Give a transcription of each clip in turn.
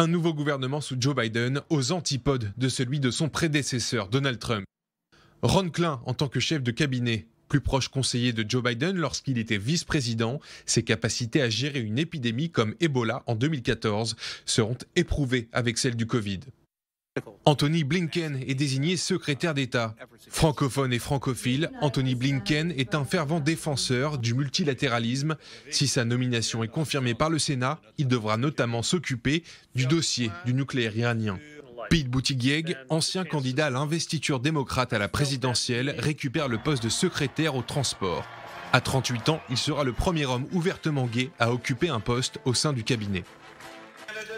Un nouveau gouvernement sous Joe Biden aux antipodes de celui de son prédécesseur Donald Trump. Ron Klein, en tant que chef de cabinet, plus proche conseiller de Joe Biden lorsqu'il était vice-président, ses capacités à gérer une épidémie comme Ebola en 2014 seront éprouvées avec celle du Covid. Anthony Blinken est désigné secrétaire d'État. Francophone et francophile, Anthony Blinken est un fervent défenseur du multilatéralisme. Si sa nomination est confirmée par le Sénat, il devra notamment s'occuper du dossier du nucléaire iranien. Pete Buttigieg, ancien candidat à l'investiture démocrate à la présidentielle, récupère le poste de secrétaire au transport. À 38 ans, il sera le premier homme ouvertement gay à occuper un poste au sein du cabinet.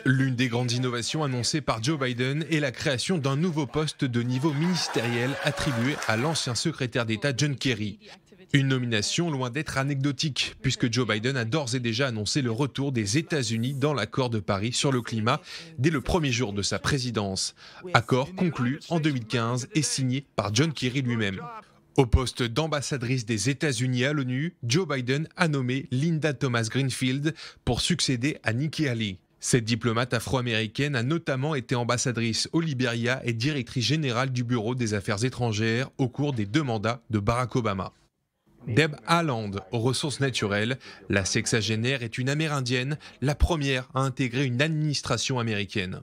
L'une des grandes innovations annoncées par Joe Biden est la création d'un nouveau poste de niveau ministériel attribué à l'ancien secrétaire d'État John Kerry. Une nomination loin d'être anecdotique, puisque Joe Biden a d'ores et déjà annoncé le retour des États-Unis dans l'accord de Paris sur le climat dès le premier jour de sa présidence, accord conclu en 2015 et signé par John Kerry lui-même. Au poste d'ambassadrice des États-Unis à l'ONU, Joe Biden a nommé Linda Thomas Greenfield pour succéder à Nikki Haley. Cette diplomate afro-américaine a notamment été ambassadrice au Liberia et directrice générale du Bureau des Affaires étrangères au cours des deux mandats de Barack Obama. Deb Haaland, aux ressources naturelles, la sexagénaire est une Amérindienne, la première à intégrer une administration américaine.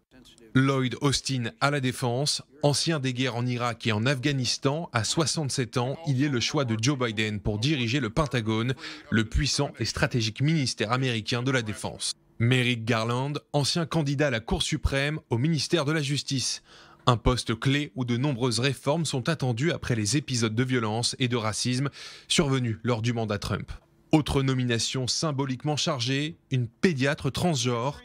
Lloyd Austin à la défense, ancien des guerres en Irak et en Afghanistan, à 67 ans, il est le choix de Joe Biden pour diriger le Pentagone, le puissant et stratégique ministère américain de la défense. Merrick Garland, ancien candidat à la Cour suprême au ministère de la Justice. Un poste clé où de nombreuses réformes sont attendues après les épisodes de violence et de racisme survenus lors du mandat Trump. Autre nomination symboliquement chargée, une pédiatre transgenre,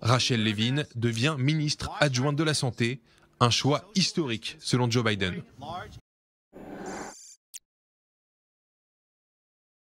Rachel Levin devient ministre adjointe de la Santé, un choix historique selon Joe Biden.